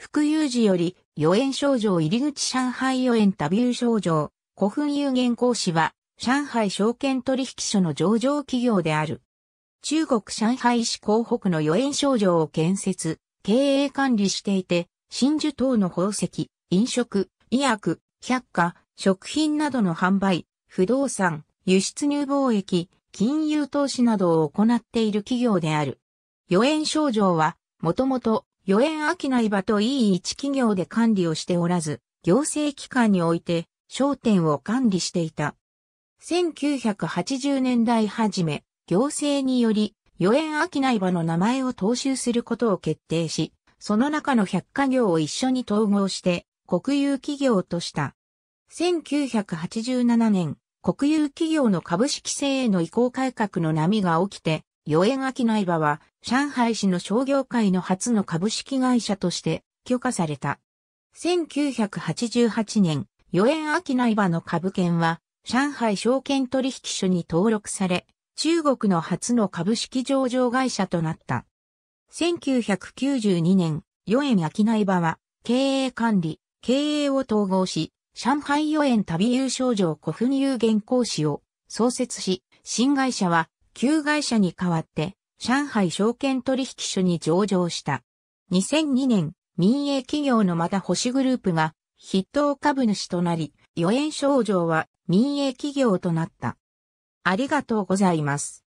福有寺より、予園症状入り口上海予園多ビ症状、古墳有限講師は、上海証券取引所の上場企業である。中国上海市港北の予園症状を建設、経営管理していて、真珠等の宝石、飲食、医薬、百貨、食品などの販売、不動産、輸出入貿易、金融投資などを行っている企業である。予園症状は、もともと飽き商い場といい一企業で管理をしておらず、行政機関において商店を管理していた。1980年代初め、行政により、飽き商い場の名前を踏襲することを決定し、その中の百貨家業を一緒に統合して、国有企業とした。1987年、国有企業の株式制への移行改革の波が起きて、与円商い場は、上海市の商業界の初の株式会社として許可された。1988年、与円商い場の株券は、上海証券取引所に登録され、中国の初の株式上場会社となった。1992年、与円商い場は、経営管理、経営を統合し、上海与援旅優勝場古墳有限講師を創設し、新会社は旧会社に代わって、上海証券取引所に上場した。2002年、民営企業のまた星グループが筆頭株主となり、予円症状は民営企業となった。ありがとうございます。